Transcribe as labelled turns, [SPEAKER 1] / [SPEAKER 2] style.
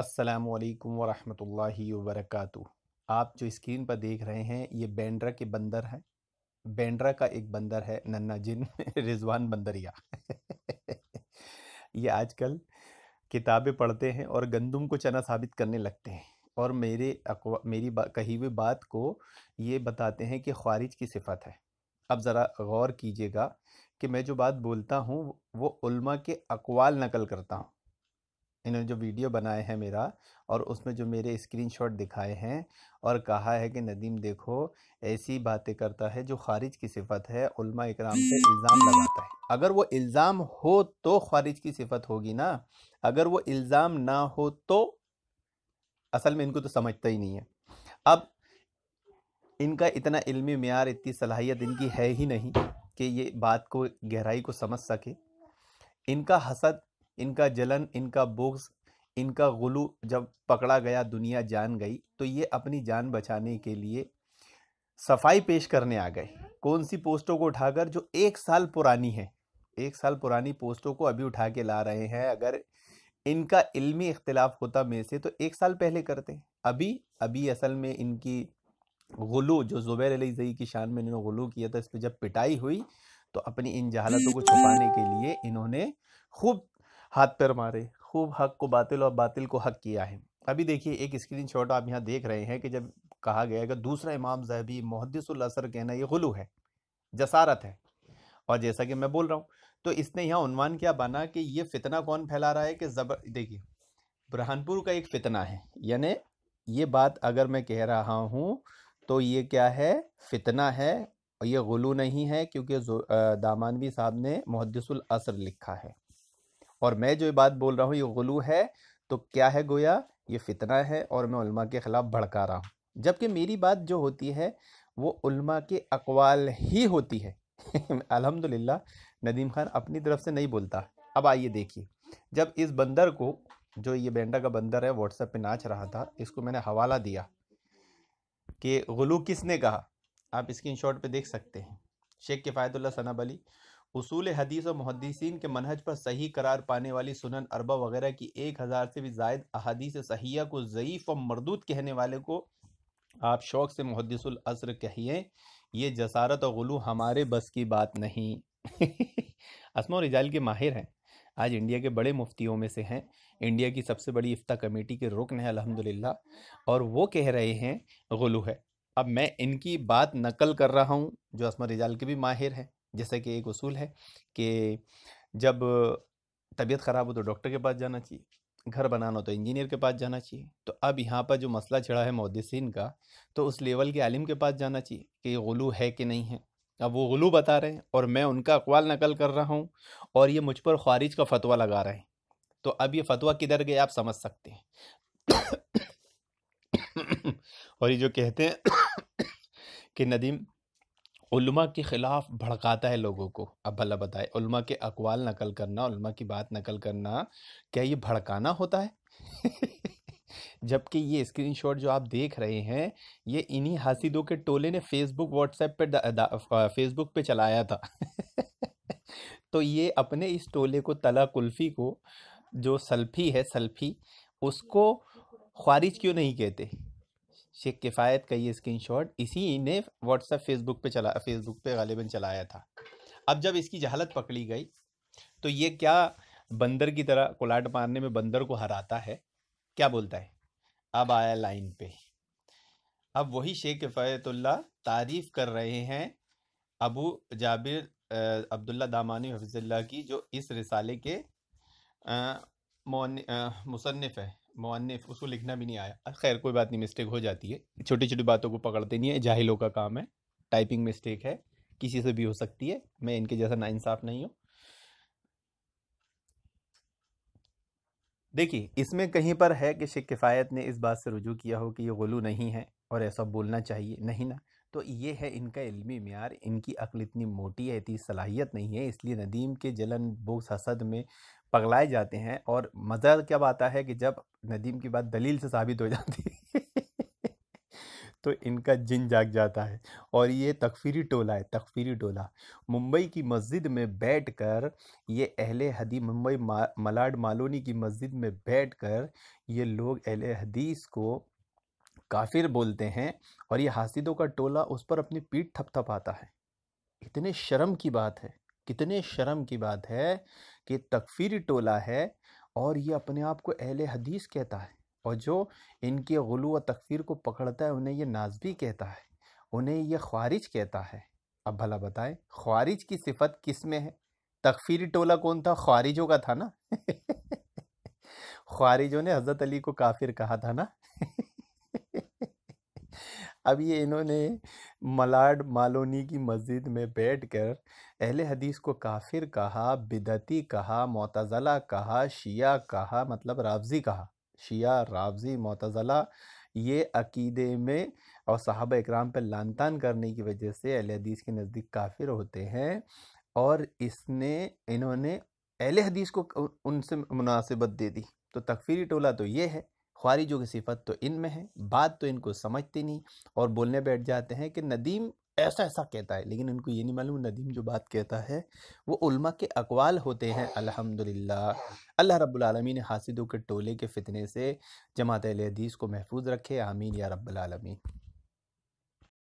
[SPEAKER 1] السلام علیکم ورحمۃ اللہ وبرکاتہ آپ جو اسکرین پر دیکھ رہے ہیں یہ بینڈرا کے بندر ہیں بینڈرا کا ایک بندر ہے ننا جن رضوان بندریا یہ آج کل کتابیں پڑھتے ہیں اور گندم کو چنا ثابت کرنے لگتے ہیں اور میرے میری کہی ہوئی بات کو یہ بتاتے ہیں کہ خارج کی صفت ہے اب ذرا غور کیجئے گا کہ میں جو بات بولتا ہوں وہ علماء کے اقوال نقل کرتا ہوں انہوں نے جو ویڈیو بنائے ہیں میرا اور اس میں جو میرے اسکرین شاٹ دکھائے ہیں اور کہا ہے کہ ندیم دیکھو ایسی باتیں کرتا ہے جو خارج کی صفت ہے علماء اکرام سے الزام لگاتا ہے اگر وہ الزام ہو تو خارج کی صفت ہوگی نا اگر وہ الزام نہ ہو تو اصل میں ان کو تو سمجھتا ہی نہیں ہے اب ان کا اتنا علمی معیار اتنی صلاحیت ان کی ہے ہی نہیں کہ یہ بات کو گہرائی کو سمجھ سکے ان کا حسد ان کا جلن ان کا بغض ان کا غلو جب پکڑا گیا دنیا جان گئی تو یہ اپنی جان بچانے کے لیے صفائی پیش کرنے آ گئے کون سی پوسٹوں کو اٹھا کر جو ایک سال پرانی ہے ایک سال پرانی پوسٹوں کو ابھی اٹھا کے لا رہے ہیں اگر ان کا علمی اختلاف ہوتا میں سے تو ایک سال پہلے کرتے ابھی ابھی اصل میں ان کی غلو جو زبیر علی زئی کی شان میں انہوں نے غلو کیا تھا اس پہ جب پٹائی ہوئی تو اپنی ان جہالتوں کو چھپانے کے لیے انہوں نے خوب ہاتھ پر مارے خوب حق کو باطل اور باطل کو حق کیا ہے ابھی دیکھیے ایک اسکرین شاٹ آپ یہاں دیکھ رہے ہیں کہ جب کہا گیا ہے کہ دوسرا امام زہبی محدث الصر کہنا یہ غلو ہے جسارت ہے اور جیسا کہ میں بول رہا ہوں تو اس نے یہاں عنوان کیا بنا کہ یہ فتنہ کون پھیلا رہا ہے کہ زبر دیکھیے برہانپور کا ایک فتنہ ہے یعنی یہ بات اگر میں کہہ رہا ہوں تو یہ کیا ہے فتنہ ہے یہ غلو نہیں ہے کیونکہ دامانوی صاحب نے محدث الصر لکھا ہے اور میں جو یہ بات بول رہا ہوں یہ غلو ہے تو کیا ہے گویا یہ فتنہ ہے اور میں علماء کے خلاف بھڑکا رہا ہوں جب کہ میری بات جو ہوتی ہے وہ علماء کے اقوال ہی ہوتی ہے الحمد ندیم خان اپنی طرف سے نہیں بولتا اب آئیے دیکھیے جب اس بندر کو جو یہ بینڈا کا بندر ہے واٹس اپ پہ ناچ رہا تھا اس کو میں نے حوالہ دیا کہ غلو کس نے کہا آپ اسکرین شاٹ پہ دیکھ سکتے ہیں شیخ کفایت اللہ ثناب علی اصول حدیث و محدثین کے منحج پر صحیح قرار پانے والی سنن اربا وغیرہ کی ایک ہزار سے بھی زائد احادیث صحیحہ کو ضعیف و مردود کہنے والے کو آپ شوق سے محدث العصر کہیے یہ جسارت و غلو ہمارے بس کی بات نہیں اسم و رجال کے ماہر ہیں آج انڈیا کے بڑے مفتیوں میں سے ہیں انڈیا کی سب سے بڑی افتہ کمیٹی کے رکن ہیں الحمدللہ اور وہ کہہ رہے ہیں غلو ہے اب میں ان کی بات نقل کر رہا ہوں جو اسم و رجال کے بھی ماہر ہیں جیسا کہ ایک اصول ہے کہ جب طبیعت خراب ہو تو ڈاکٹر کے پاس جانا چاہیے گھر بنانا ہو تو انجینئر کے پاس جانا چاہیے تو اب یہاں پر جو مسئلہ چڑھا ہے محدثین کا تو اس لیول کے عالم کے پاس جانا چاہیے کہ یہ غلو ہے کہ نہیں ہے اب وہ غلو بتا رہے ہیں اور میں ان کا اقوال نقل کر رہا ہوں اور یہ مجھ پر خوارج کا فتویٰ لگا رہے ہیں تو اب یہ فتویٰ کدھر گئے آپ سمجھ سکتے ہیں اور یہ جو کہتے ہیں کہ ندیم علماء کے خلاف بھڑکاتا ہے لوگوں کو اب بھلا بتائے علماء کے اقوال نقل کرنا علماء کی بات نقل کرنا کیا یہ بھڑکانا ہوتا ہے جبکہ یہ اسکرین شاٹ جو آپ دیکھ رہے ہیں یہ انہی حاسدوں کے ٹولے نے فیس بک واٹس ایپ پہ فیس بک پہ چلایا تھا تو یہ اپنے اس ٹولے کو تلا کلفی کو جو سلفی ہے سلفی اس کو خارج کیوں نہیں کہتے شیخ کفایت کا یہ اسکرین شاٹ اسی نے واٹس اپ فیس بک پہ چلا فیس بک پہ غالباً چلایا تھا اب جب اس کی جہالت پکڑی گئی تو یہ کیا بندر کی طرح کولاٹ مارنے میں بندر کو ہراتا ہے کیا بولتا ہے اب آیا لائن پہ اب وہی شیخ کفایت اللہ تعریف کر رہے ہیں ابو جابر عبداللہ دامانی حفظ اللہ کی جو اس رسالے کے مصنف ہے اس کو لکھنا بھی نہیں آیا خیر کوئی بات نہیں مسٹیک ہو جاتی ہے چھوٹی چھوٹی باتوں کو پکڑتے نہیں ہے جاہلوں کا کام ہے ٹائپنگ مسٹیک ہے کسی سے بھی ہو سکتی ہے میں ان کے جیسا نا انصاف نہیں ہوں دیکھیے اس میں کہیں پر ہے کہ شک کفایت نے اس بات سے رجوع کیا ہو کہ یہ غلو نہیں ہے اور ایسا بولنا چاہیے نہیں نا تو یہ ہے ان کا علمی معیار ان کی عقل اتنی موٹی ہے اتنی صلاحیت نہیں ہے اس لیے ندیم کے جلن بغض حسد میں پگلائے جاتے ہیں اور مزہ کب آتا ہے کہ جب ندیم کی بات دلیل سے ثابت ہو جاتی ہے تو ان کا جن جاگ جاتا ہے اور یہ تکفیری ٹولا ہے تکفیری ٹولہ ممبئی کی مسجد میں بیٹھ کر یہ اہل حدیث ممبئی ملاڈ مالونی کی مسجد میں بیٹھ کر یہ لوگ اہل حدیث کو کافر بولتے ہیں اور یہ حاسدوں کا ٹولہ اس پر اپنی پیٹ تھپ تھپ آتا ہے اتنے شرم کی بات ہے کتنے شرم کی بات ہے کہ تکفیری ٹولہ ہے اور یہ اپنے آپ کو اہل حدیث کہتا ہے اور جو ان کے غلو و تکفیر کو پکڑتا ہے انہیں یہ نازبی کہتا ہے انہیں یہ خوارج کہتا ہے اب بھلا بتائیں خوارج کی صفت کس میں ہے تکفیری ٹولہ کون تھا خوارجوں کا تھا نا خوارجوں نے حضرت علی کو کافر کہا تھا نا اب یہ انہوں نے ملاڈ مالونی کی مسجد میں بیٹھ کر اہل حدیث کو کافر کہا بدعتی کہا معتزلہ کہا شیعہ کہا مطلب رابضی کہا شیعہ رابضی معتزلہ یہ عقیدے میں اور صحابہ اکرام پہ لانتان کرنے کی وجہ سے اہل حدیث کے نزدیک کافر ہوتے ہیں اور اس نے انہوں نے اہل حدیث کو ان سے مناسبت دے دی تو تکفیری ٹولہ تو یہ ہے خوارجوں کی صفت تو ان میں ہے بات تو ان کو سمجھتے نہیں اور بولنے بیٹھ جاتے ہیں کہ ندیم ایسا ایسا کہتا ہے لیکن ان کو یہ نہیں معلوم ندیم جو بات کہتا ہے وہ علماء کے اقوال ہوتے ہیں الحمدللہ اللہ رب العالمین حاسدوں کے ٹولے کے فتنے سے جماعت حدیث کو محفوظ رکھے آمین یا رب العالمین